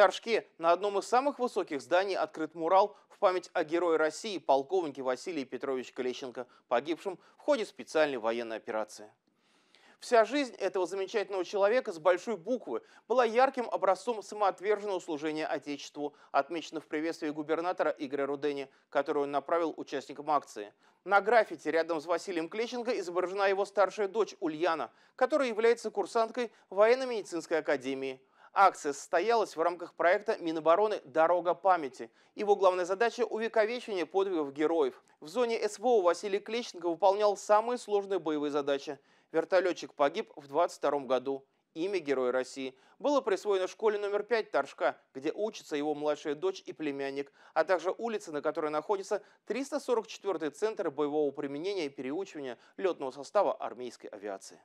Торжке на одном из самых высоких зданий открыт мурал в память о герое России полковнике Василии Петровиче Клещенко, погибшем в ходе специальной военной операции. Вся жизнь этого замечательного человека с большой буквы была ярким образцом самоотверженного служения Отечеству, отмечено в приветствии губернатора Игоря Рудени, которую он направил участникам акции. На граффити рядом с Василием Клещенко изображена его старшая дочь Ульяна, которая является курсанткой военно-медицинской академии Акция состоялась в рамках проекта Минобороны «Дорога памяти». Его главная задача – увековечение подвигов героев. В зоне СВО Василий Клещенко выполнял самые сложные боевые задачи. Вертолетчик погиб в 22 году. Имя Героя России было присвоено школе номер 5 Торжка, где учатся его младшая дочь и племянник, а также улице, на которой находится 344-й центр боевого применения и переучивания летного состава армейской авиации.